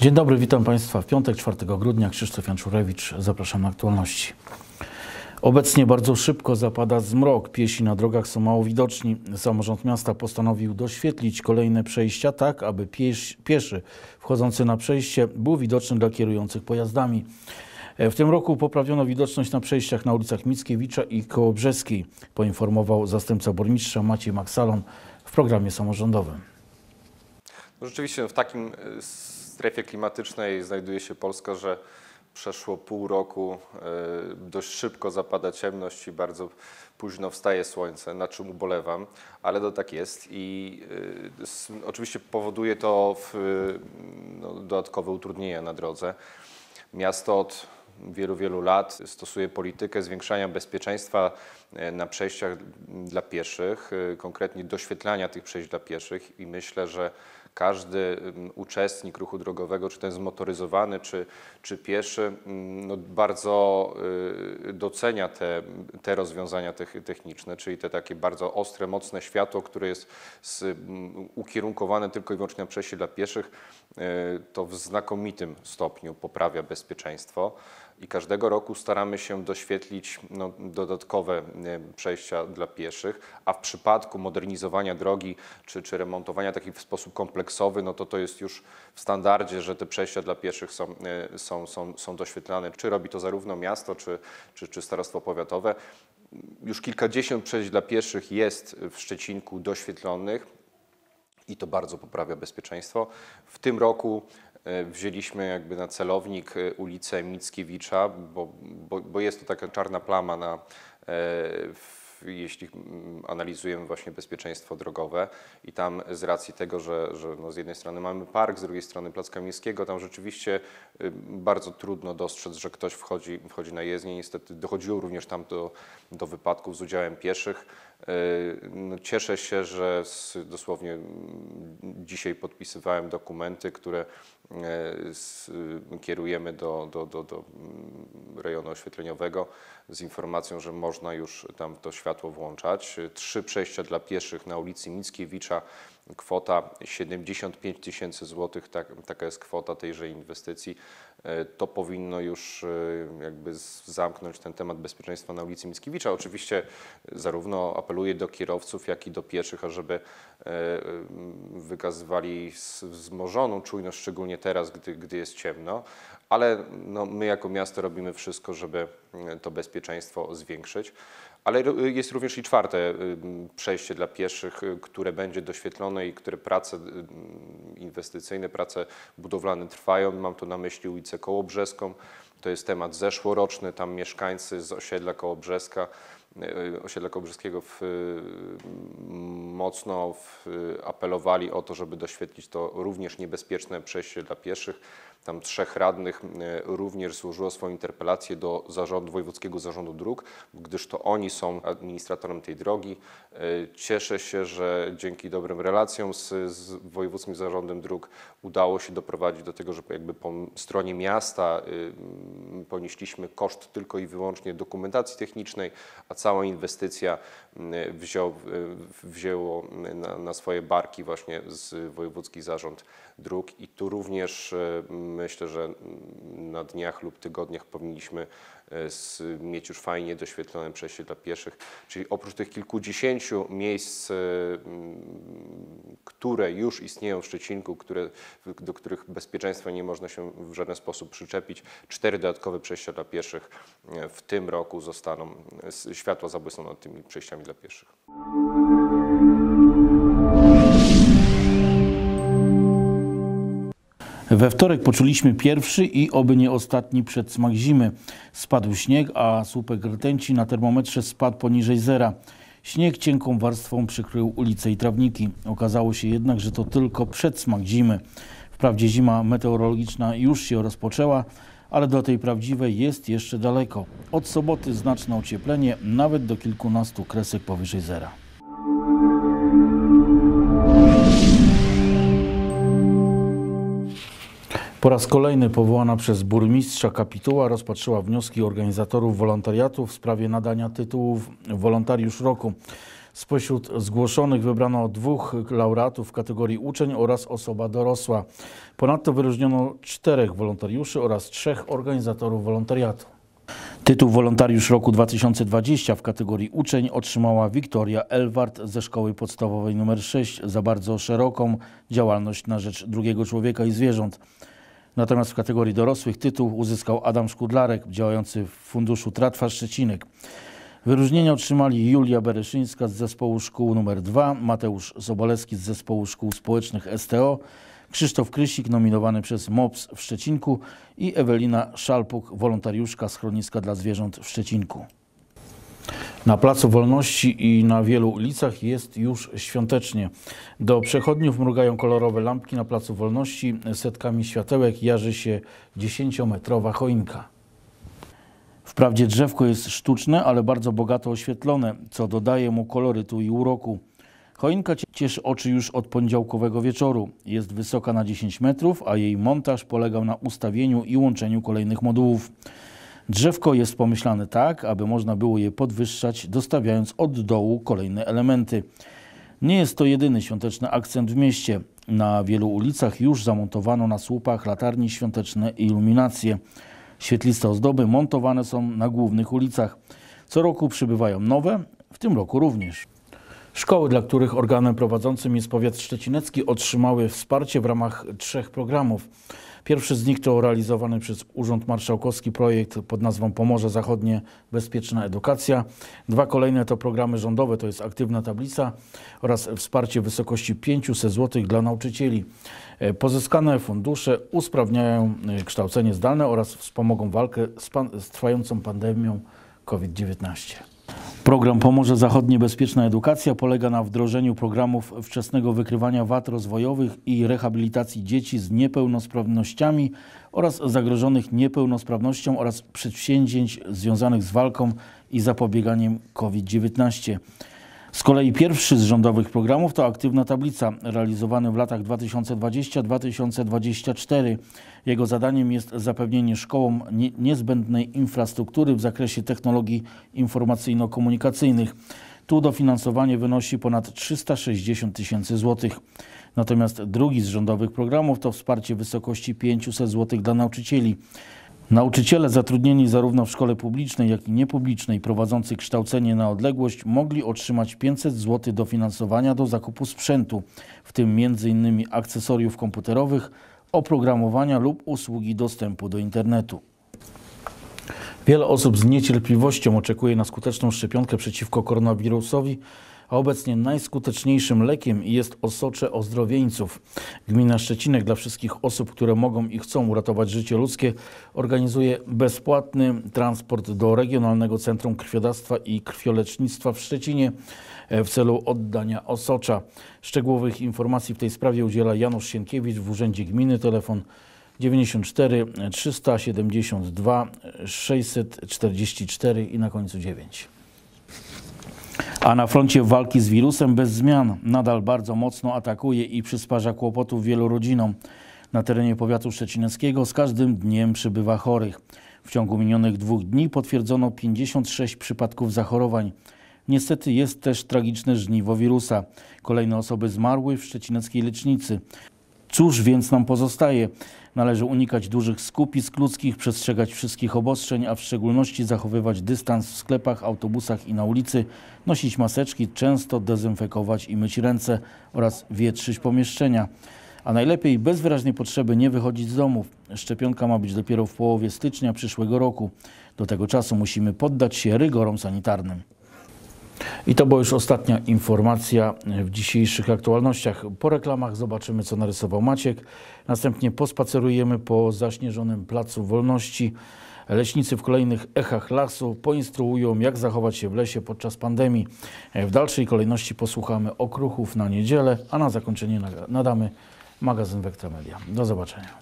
Dzień dobry, witam Państwa. W piątek, 4 grudnia, Krzysztof Janczurewicz, zapraszam na aktualności. Obecnie bardzo szybko zapada zmrok. Piesi na drogach są mało widoczni. Samorząd miasta postanowił doświetlić kolejne przejścia tak, aby pies, pieszy wchodzący na przejście był widoczny dla kierujących pojazdami. E, w tym roku poprawiono widoczność na przejściach na ulicach Mickiewicza i Kołobrzeskiej, poinformował zastępca burmistrza Maciej Maksalon w programie samorządowym. No rzeczywiście w takim e, strefie klimatycznej znajduje się Polska, że przeszło pół roku, e, dość szybko zapada ciemność i bardzo późno wstaje słońce, na czym ubolewam, ale to tak jest i e, oczywiście powoduje to w, no, dodatkowe utrudnienia na drodze. Miasto od wielu, wielu lat stosuje politykę zwiększania bezpieczeństwa e, na przejściach dla pieszych, konkretnie doświetlania tych przejść dla pieszych i myślę, że każdy uczestnik ruchu drogowego, czy ten zmotoryzowany, czy, czy pieszy, no bardzo y, docenia te, te rozwiązania techniczne, czyli te takie bardzo ostre, mocne światło, które jest ukierunkowane tylko i wyłącznie na przejście dla pieszych, y, to w znakomitym stopniu poprawia bezpieczeństwo i każdego roku staramy się doświetlić no, dodatkowe y, przejścia dla pieszych, a w przypadku modernizowania drogi czy, czy remontowania takich w sposób kompleksowy, kompleksowy, no to to jest już w standardzie, że te przejścia dla pieszych są, e, są, są, są doświetlane. Czy robi to zarówno miasto, czy, czy, czy starostwo powiatowe. Już kilkadziesiąt przejść dla pieszych jest w Szczecinku doświetlonych i to bardzo poprawia bezpieczeństwo. W tym roku e, wzięliśmy jakby na celownik e, ulicę Mickiewicza, bo, bo, bo jest to taka czarna plama na, w jeśli mm, analizujemy właśnie bezpieczeństwo drogowe i tam z racji tego, że, że no z jednej strony mamy park, z drugiej strony plac Kamińskiego, tam rzeczywiście y, bardzo trudno dostrzec, że ktoś wchodzi, wchodzi na jezdnię. Niestety dochodziło również tam do, do wypadków z udziałem pieszych. Y, no, cieszę się, że z, dosłownie mm, dzisiaj podpisywałem dokumenty, które z, y, kierujemy do, do, do, do mm, rejonu oświetleniowego z informacją, że można już tam to światło światło włączać. Trzy przejścia dla pieszych na ulicy Mickiewicza, kwota 75 tysięcy złotych, tak, taka jest kwota tejże inwestycji. E, to powinno już e, jakby zamknąć ten temat bezpieczeństwa na ulicy Mickiewicza. Oczywiście e, zarówno apeluję do kierowców, jak i do pieszych, ażeby wykazywali wzmożoną czujność, szczególnie teraz, gdy, gdy jest ciemno, ale no, my jako miasto robimy wszystko, żeby to bezpieczeństwo zwiększyć. Ale jest również i czwarte y, przejście dla pieszych, y, które będzie doświetlone i które prace y, mm, inwestycyjne, prace budowlane trwają. Mam tu na myśli ulicę Kołobrzeską. To jest temat zeszłoroczny. Tam mieszkańcy z osiedla Kołobrzeska osiedla Kołobrzeskiego w, mocno w, apelowali o to, żeby doświetlić to również niebezpieczne przejście dla pieszych tam trzech radnych e, również złożyło swoją interpelację do zarządu, Wojewódzkiego Zarządu Dróg, gdyż to oni są administratorem tej drogi. E, cieszę się, że dzięki dobrym relacjom z, z Wojewódzkim Zarządem Dróg udało się doprowadzić do tego, że jakby po stronie miasta e, ponieśliśmy koszt tylko i wyłącznie dokumentacji technicznej, a cała inwestycja wzięło na, na swoje barki właśnie z Wojewódzki Zarząd dróg i tu również e, myślę, że na dniach lub tygodniach powinniśmy e, mieć już fajnie doświetlone przejście dla pieszych. Czyli oprócz tych kilkudziesięciu miejsc, e, które już istnieją w Szczecinku, które, do których bezpieczeństwa nie można się w żaden sposób przyczepić, cztery dodatkowe przejścia dla pieszych w tym roku zostaną, światła zabłysną nad tymi przejściami dla pieszych. We wtorek poczuliśmy pierwszy i oby nie ostatni przedsmak zimy. Spadł śnieg, a słupek rtęci na termometrze spadł poniżej zera. Śnieg cienką warstwą przykrył ulice i trawniki. Okazało się jednak, że to tylko przedsmak zimy. Wprawdzie zima meteorologiczna już się rozpoczęła, ale do tej prawdziwej jest jeszcze daleko. Od soboty znaczne ocieplenie, nawet do kilkunastu kresek powyżej zera. Po raz kolejny powołana przez burmistrza kapituła rozpatrzyła wnioski organizatorów wolontariatu w sprawie nadania tytułów Wolontariusz Roku. Spośród zgłoszonych wybrano dwóch laureatów w kategorii uczeń oraz osoba dorosła. Ponadto wyróżniono czterech wolontariuszy oraz trzech organizatorów wolontariatu. Tytuł Wolontariusz Roku 2020 w kategorii uczeń otrzymała Wiktoria Elwart ze Szkoły Podstawowej nr 6 za bardzo szeroką działalność na rzecz drugiego człowieka i zwierząt. Natomiast w kategorii dorosłych tytuł uzyskał Adam Szkudlarek, działający w funduszu Tratwa Szczecinek. Wyróżnienia otrzymali Julia Bereszyńska z zespołu szkół nr 2, Mateusz Sobolewski z zespołu szkół społecznych STO, Krzysztof Krysik nominowany przez MOPS w Szczecinku i Ewelina Szalpuk, wolontariuszka schroniska dla zwierząt w Szczecinku. Na Placu Wolności i na wielu ulicach jest już świątecznie. Do przechodniów mrugają kolorowe lampki na Placu Wolności, setkami światełek jarzy się dziesięciometrowa choinka. Wprawdzie drzewko jest sztuczne, ale bardzo bogato oświetlone, co dodaje mu kolorytu i uroku. Choinka cieszy oczy już od poniedziałkowego wieczoru. Jest wysoka na 10 metrów, a jej montaż polegał na ustawieniu i łączeniu kolejnych modułów. Drzewko jest pomyślane tak, aby można było je podwyższać, dostawiając od dołu kolejne elementy. Nie jest to jedyny świąteczny akcent w mieście. Na wielu ulicach już zamontowano na słupach latarnie świąteczne i iluminacje. Świetliste ozdoby montowane są na głównych ulicach. Co roku przybywają nowe, w tym roku również. Szkoły, dla których organem prowadzącym jest powiat szczecinecki, otrzymały wsparcie w ramach trzech programów. Pierwszy z nich to realizowany przez Urząd Marszałkowski projekt pod nazwą Pomorze Zachodnie Bezpieczna Edukacja. Dwa kolejne to programy rządowe, to jest aktywna tablica oraz wsparcie w wysokości 500 zł dla nauczycieli. E, pozyskane fundusze usprawniają e, kształcenie zdalne oraz wspomogą walkę z, pan z trwającą pandemią COVID-19. Program Pomorze Zachodnie Bezpieczna Edukacja polega na wdrożeniu programów wczesnego wykrywania wad rozwojowych i rehabilitacji dzieci z niepełnosprawnościami oraz zagrożonych niepełnosprawnością oraz przedsięwzięć związanych z walką i zapobieganiem COVID-19. Z kolei pierwszy z rządowych programów to aktywna tablica, realizowany w latach 2020-2024. Jego zadaniem jest zapewnienie szkołom niezbędnej infrastruktury w zakresie technologii informacyjno-komunikacyjnych. Tu dofinansowanie wynosi ponad 360 tysięcy złotych. Natomiast drugi z rządowych programów to wsparcie w wysokości 500 złotych dla nauczycieli. Nauczyciele zatrudnieni zarówno w szkole publicznej, jak i niepublicznej, prowadzący kształcenie na odległość, mogli otrzymać 500 zł dofinansowania do zakupu sprzętu, w tym m.in. akcesoriów komputerowych, oprogramowania lub usługi dostępu do internetu. Wiele osób z niecierpliwością oczekuje na skuteczną szczepionkę przeciwko koronawirusowi, a obecnie najskuteczniejszym lekiem jest osocze ozdrowieńców. Gmina Szczecinek dla wszystkich osób, które mogą i chcą uratować życie ludzkie, organizuje bezpłatny transport do Regionalnego Centrum Krwiodawstwa i Krwiolecznictwa w Szczecinie w celu oddania osocza. Szczegółowych informacji w tej sprawie udziela Janusz Sienkiewicz w Urzędzie Gminy. Telefon 94 372 644 i na końcu 9. A na froncie walki z wirusem bez zmian nadal bardzo mocno atakuje i przysparza kłopotów wielu rodzinom. Na terenie powiatu szczecineckiego z każdym dniem przybywa chorych. W ciągu minionych dwóch dni potwierdzono 56 przypadków zachorowań. Niestety jest też tragiczne żniwo wirusa. Kolejne osoby zmarły w szczecineckiej lecznicy. Cóż więc nam pozostaje? Należy unikać dużych skupisk ludzkich, przestrzegać wszystkich obostrzeń, a w szczególności zachowywać dystans w sklepach, autobusach i na ulicy, nosić maseczki, często dezynfekować i myć ręce oraz wietrzyć pomieszczenia. A najlepiej bez wyraźnej potrzeby nie wychodzić z domów. Szczepionka ma być dopiero w połowie stycznia przyszłego roku. Do tego czasu musimy poddać się rygorom sanitarnym. I to była już ostatnia informacja w dzisiejszych aktualnościach. Po reklamach zobaczymy, co narysował Maciek. Następnie pospacerujemy po zaśnieżonym Placu Wolności. Leśnicy w kolejnych echach lasu poinstruują, jak zachować się w lesie podczas pandemii. W dalszej kolejności posłuchamy okruchów na niedzielę, a na zakończenie nadamy magazyn Vectra Media. Do zobaczenia.